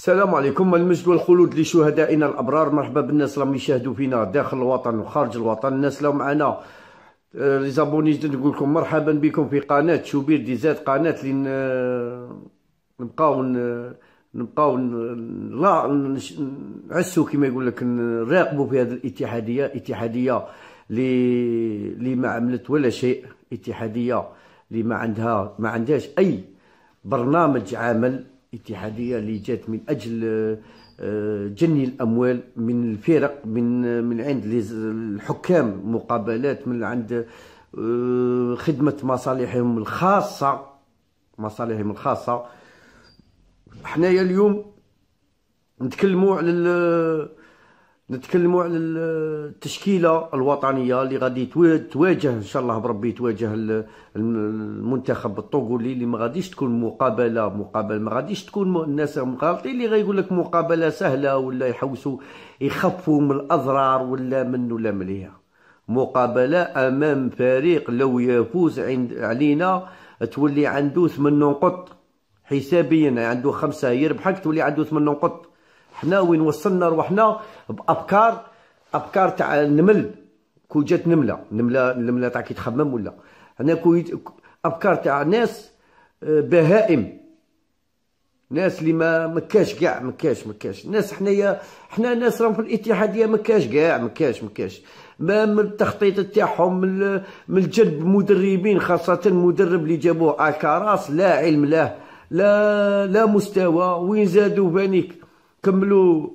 السلام عليكم المجد والخلود لشهدائنا الابرار مرحبا بالناس اللي يشاهدوا فينا داخل الوطن وخارج الوطن الناس اللي معنا آه، لي زابوني نقول لكم مرحبا بكم في قناه شوبير دي زاد قناه اللي نبقاو نبقاو لا نعسوا كما يقول لك نراقبوا في هذه الاتحاديه اتحاديه اللي اللي ما عملت ولا شيء اتحاديه اللي ما عندها ما عندهاش اي برنامج عمل اتحاديه اللي جات من اجل آه، آه، جني الاموال من الفرق من من عند الحكام مقابلات من عند آه، خدمه مصالحهم الخاصه مصالحهم الخاصه حنايا اليوم نتكلموا على نتكلموا على التشكيله الوطنيه اللي غادي تواجه ان شاء الله بربي تواجه المنتخب الطوغولي اللي ما غاديش تكون مقابله مقابله ما غاديش تكون الناس مغالطين اللي غايقول لك مقابله سهله ولا يحوسوا يخفوا من الاضرار ولا من ولا مليها مقابله امام فريق لو يفوز عند علينا تولي عنده 8 نقط حسابيا عنده خمسه يربحك تولي عنده 8 نقط حنا وين وصلنا روحنا بافكار افكار تاع النمل كون جات نمله نمله النمله تاع كي تخمم ولا حنا كو افكار تاع ناس آه، بهائم ناس اللي ما مكاش كاع مكاش مكاش ناس حنايا حنا ناس راهم في الاتحاديه مكاش كاع مكاش مكاش ما من التخطيط تاعهم من جلب مدربين خاصه المدرب اللي جابوه اكاراس لا علم له لا لا مستوى وين زادوا بانيك كملوا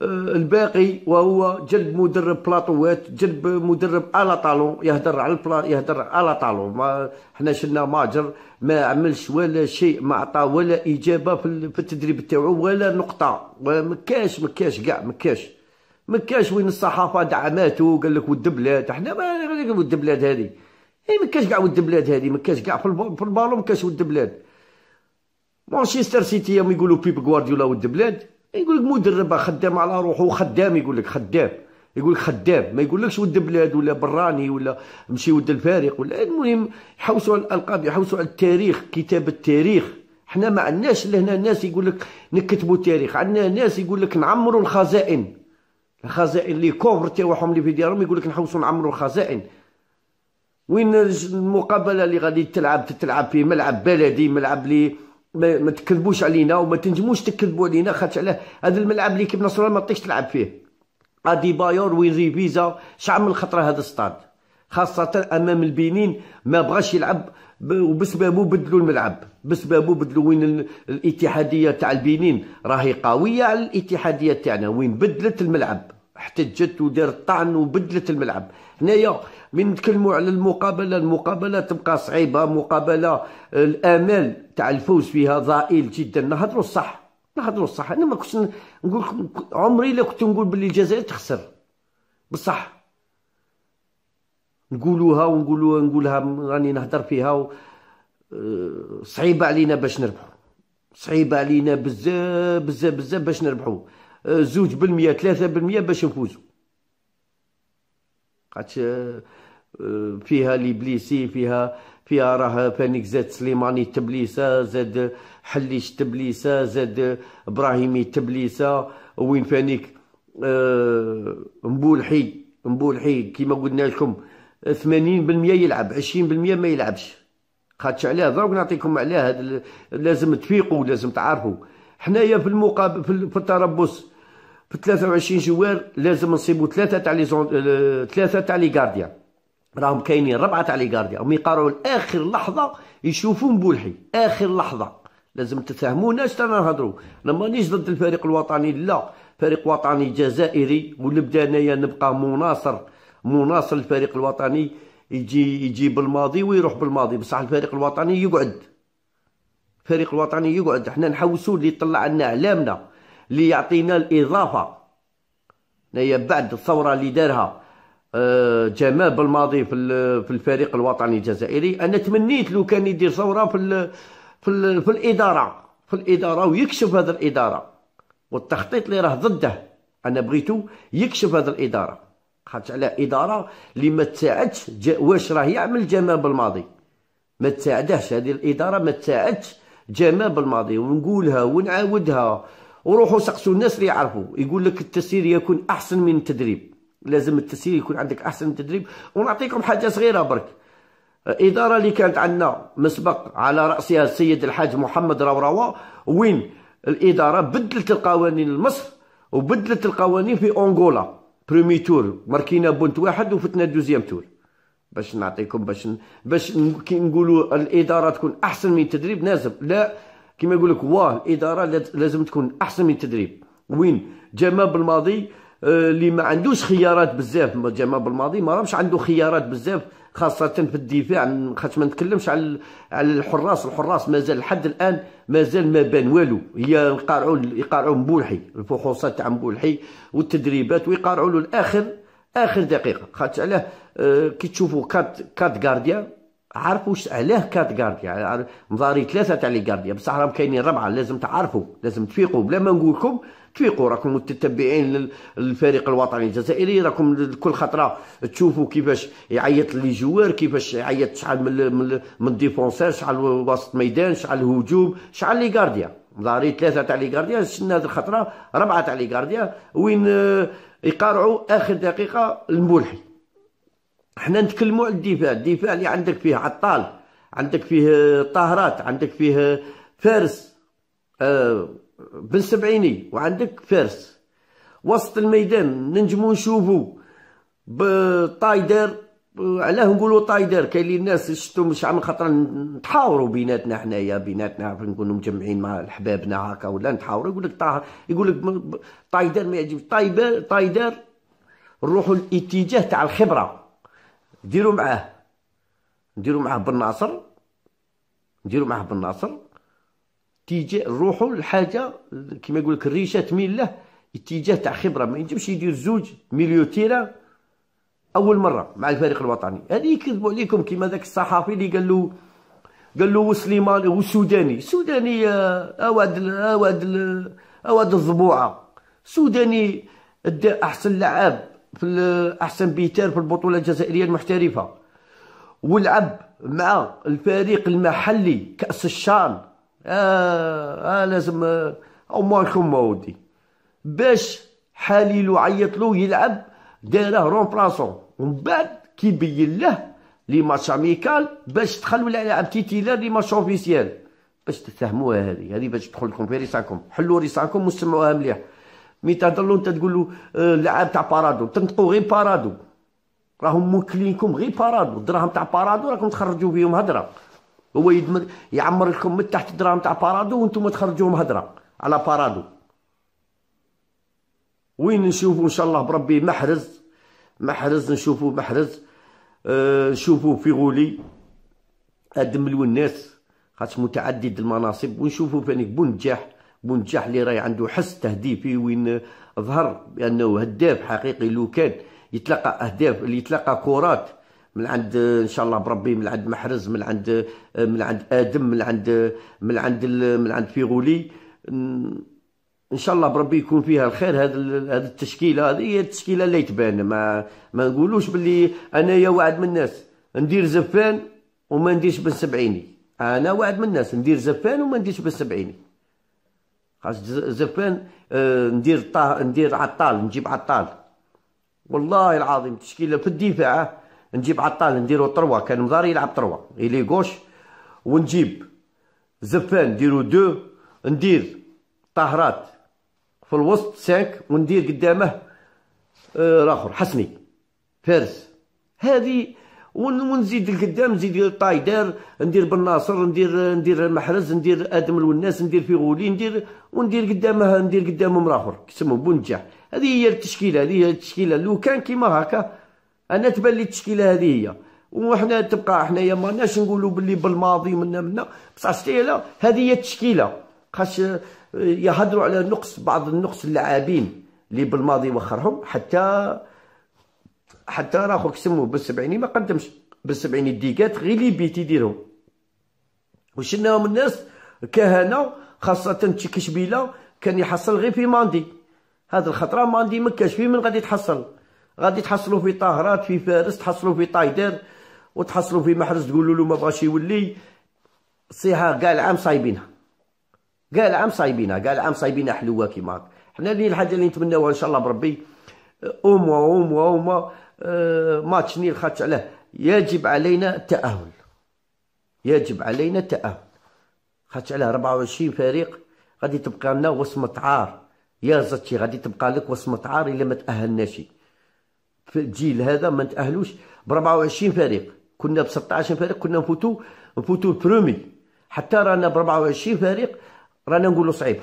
آه، الباقي وهو جلب مدرب بلاطوات جلب مدرب الا طالون يهدر على البلا يهدر على طالون ما حنا شلنا ماجر ما عملش ولا شيء ما عطى ولا اجابه في التدريب تاعو ولا نقطه ما كاش ما كاش كاع ما كاش ما كاش وين الصحافه دعماتو قال لك ود بلاد حنا ما ود بلاد هذه اي ما كاش كاع ود بلاد هذه ما كاش كاع في البالون ما كاش ود بلاد مانشستر سيتي يوم يقولوا بيب غوارديولا ود بلاد يقول لك مدرب خدام على روحه خدام يقول لك خدام يقول لك خدام ما يقولكش ود بلاد ولا براني ولا مشي ود الفارق ولا المهم يحوسوا على الالقاب يحوسوا على التاريخ كتاب التاريخ حنا ما عندناش لهنا ناس يقول لك نكتبوا تاريخ عندنا ناس يقول لك نعمروا الخزائن الخزائن اللي كوفر تاعهم اللي في ديارهم يقول لك نحوسوا نعمروا الخزائن وين المقابله اللي غادي تلعب تتلعب في ملعب بلدي ملعب لي ما, ما تكذبوش علينا وما تنجموش تكذبوا علينا خاطر علاه هذا الملعب اللي كيف نصر ما تطيش تلعب فيه ادي بايور وين ريفيزا شعب من خطره هذا الستاد خاصه امام البنين ما بغاش يلعب وبسببه بدلوا الملعب بسببه بدلوا وين الاتحاديه تاع البنين راهي قويه على الاتحاديه تاعنا وين بدلت الملعب احتجت ودارت طعن وبدلت الملعب حنايا من نتكلموا على المقابله المقابله تبقى صعيبه مقابله آه، الامل تاع الفوز فيها ضئيل جدا نهضروا الصح نهضروا الصح انا ما كنتش نقول عمري لا كنت نقول باللي الجزائر تخسر بصح نقولوها ونقولوها نقولها راني نهضر فيها و... آه، صعيبه علينا باش نربحوا صعيبه علينا بزاف بزاف بزاف باش نربحوا آه، زوج بالمية ثلاثة بالمية باش نفوزوا عادش أه، فيها ليبليسي فيها فيها راه فانيك زاد سليماني تبليسه زاد حليش تبليسه زاد ابراهيمي تبليسه وين فانيك أه مبولحي مبولحي كيما قلنا لكم 80% يلعب 20% ما يلعبش خاطش علاه دروك نعطيكم علاه لازم تفيقوا لازم تعرفوا حنايا في المقابل في التربص في 23 جوار لازم نصيبوا ثلاثه تاع لي آه، ثلاثه تاع لي غارديان راهم كاينين ربعه تاع لي غارديان هم يقارعوا لاخر لحظه يشوفوا مبولحي اخر لحظه لازم تفهمونا اش رانا نهضروا انا مانيش ضد الفريق الوطني لا فريق وطني جزائري ونبدا انايا نبقى مناصر مناصر الفريق الوطني يجي يجي بالماضي ويروح بالماضي بصح الفريق الوطني يقعد الفريق الوطني يقعد احنا نحوسوا اللي طلع لنا اعلامنا ليعطينا الاضافه هي بعد الثوره اللي دارها آه، جمال بالماضي في في الفريق الوطني الجزائري انا تمنيت لو كان يدير ثوره في ال في, ال في الاداره في الاداره ويكشف هذا الاداره والتخطيط اللي راه ضده انا بغيتو يكشف هذا الاداره خاطر على اداره اللي ما تساعدش واش راه يعمل جمال بالماضي ما تساعدهش هذه الاداره ما تساعدش جمال بالماضي ونقولها ونعاودها وروحوا سقسوا الناس اللي يعرفوا يقول لك التسيير يكون احسن من التدريب لازم التسيير يكون عندك احسن من التدريب ونعطيكم حاجه صغيره برك اداره اللي كانت عندنا مسبق على راسها السيد الحاج محمد روروا وين الاداره بدلت القوانين لمصر وبدلت القوانين في انغولا برومي تور ماركينا بونت واحد وفتنا دوزيام تور باش نعطيكم باش باش كي نقولوا الاداره تكون احسن من التدريب لازم لا كما يقول لك واه الاداره لازم تكون احسن من التدريب وين جمال بالماضي آه، اللي ما عندوش خيارات بزاف جمال بالماضي ما راهمش عنده خيارات بزاف خاصة في الدفاع خاطر ما نتكلمش على على الحراس الحراس مازال لحد الان مازال ما بان والو هي يقارعوا يقارعوا مبولحي الفحوصات تاع مبولحي والتدريبات ويقارعوا له الاخر اخر دقيقه خاطر علاه آه، كي تشوفوا كات كات غارديان عرفوا علاه كات غارديا يعني مضاري ثلاثه تاع لي غارديا بصح راهم كاينين ربعه لازم تعرفوا لازم تفيقوا بلا ما نقول لكم تفيقوا راكم متتبعين للفريق الوطني الجزائري راكم كل خطره تشوفوا كيفاش يعيط لي جوار كيفاش يعيط شحال من من ديفونسير شحال وسط ميدان شحال هجوم شحال لي غارديا مضاري ثلاثه تاع لي غارديا شنا هذه الخطره ربعه تاع لي غارديا وين آه، يقارعوا اخر دقيقه الملحي حنا نتكلموا على الدفاع الدفاع اللي عندك فيه عطال عندك فيه طاهرات عندك فيه فارس آه بن سبعيني وعندك فارس وسط الميدان ننجمو نشوفو بطايدر علاه نقولو طايدر كاين اللي الناس شتو مش عامل خطر نتحاوروا بيناتنا حنايا بيناتنا نكونو مجمعين مع احبابنا هاكا ولا نتحاوروا يقولك طاهر يقولك طايدر ما يعجبش طايدر نروحو الاتجاه تاع الخبره نديرو معاه نديرو معاه بن ناصر نديرو معاه بن ناصر اتجاه نروحو لحاجه كيما يقول لك الريشه تميل له اتجاه تاع خبره ما ينجمش يدير زوج مليو تيرا اول مره مع الفريق الوطني هذه يكذبوا عليكم كيما ذاك الصحفي اللي قال له قال له وسليمان والسوداني السوداني آه، اواد اواد اواد الضبوعه سوداني احسن لعاب في احسن بيتار في البطوله الجزائريه المحترفه ولعب مع الفريق المحلي كاس الشان آه, آه لازم آه او ما ودي باش حاليلو عيط له يلعب داره رومبلاسون ومن بعد كيبين له لي ماتش اميكال باش دخل ولا لعب تيتيلار لي ماتش اوفيسيال باش تفهموها هذه هذه باش تدخل لكم في ريساكم حلوا ريساكم واستمعوها مليح مي تهضر له انت تقول له آه، اللعاب تاع بارادو تنطقوا غير بارادو راهم موكلينكم غير بارادو الدراهم تاع بارادو راكم تخرجوا بهم هضره هو يدمر يعمر لكم من تحت الدراهم تاع بارادو وانتم تخرجوهم هضره على بارادو وين نشوفوا ان شاء الله بربي محرز محرز نشوفوا محرز آه، نشوفوا في غولي ادم الناس خاطش متعدد المناصب ونشوفوا فاني بونجاح منجح اللي راهي عنده حس تهديفي وين ظهر بانه هداف حقيقي لو كان يتلقى اهداف اللي يتلقى كرات من عند ان شاء الله بربي من عند محرز من عند من عند ادم من عند من عند من عند فيغولي ان شاء الله بربي يكون فيها الخير هذا هذه التشكيله هذه هي التشكيله اللي تبان ما ما نقولوش باللي يا واحد من الناس ندير زفان وما نديرش بالسبعيني انا واحد من الناس ندير زفان وما نديرش بالسبعيني خاص زربان آه، ندير طه ندير عطال نجيب عطال والله العظيم تشكيله في الدفاع نجيب عطال نديرو طروا كان مضاري يلعب طروا الي غوش ونجيب زفان نديرو دو ندير طهرات في الوسط سانك وندير قدامه آه راخر حسني فارس هذه ونزيد لقدام نزيد الطايدار ندير بن ناصر ندير ندير محرز ندير ادم الوناس ندير فيغولي ندير وندير قدامها ندير قدامهم راهور كيسمو بونجاح هذه هي التشكيله هذه هي التشكيله لو كان كيما هكا انا تبان لي التشكيله هذه هي وحنا تبقى حنايا ما ناش نقولوا باللي بالماضي منا منا بصح شتي لا هذه هي التشكيله خاش آه، يهضروا على نقص بعض النقص اللاعبين اللي بالماضي وخرهم حتى حتى راه خوك سموه بالسبعيني ما قدمش بالسبعيني الديكات غير لي بيت يديرهم وشناهم الناس كهنا خاصه تشكشبيله كان يحصل غير في ماندي هاد الخطره ماندي ما كاش فيه من غادي تحصل غادي تحصلوا في طهرات في فارس تحصلوا في طايدر وتحصلوا في محرز تقولوا له ما بغاش يولي صيحه كاع العام صايبينها كاع العام صايبينها كاع العام صايبينها حلوه كيما حنا اللي الحاجه اللي نتمناوها ان شاء الله بربي اوموا اوموا اوموا ماتش نيل خاتش عليه يجب علينا التأهل يجب علينا التأهل خاتش عليه 24 فريق غادي تبقى لنا وصمة عار يا زتي غادي تبقى لك وصمة عار الا ما تأهلناش في الجيل هذا ما نتأهلوش ب 24 فريق كنا ب 16 فريق كنا نفوتو نفوتو برومي حتى رانا ب 24 فريق رانا نقولو صعيب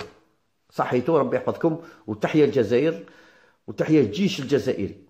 صحيتو ربي يحفظكم وتحيا الجزائر وتحيا الجيش الجزائري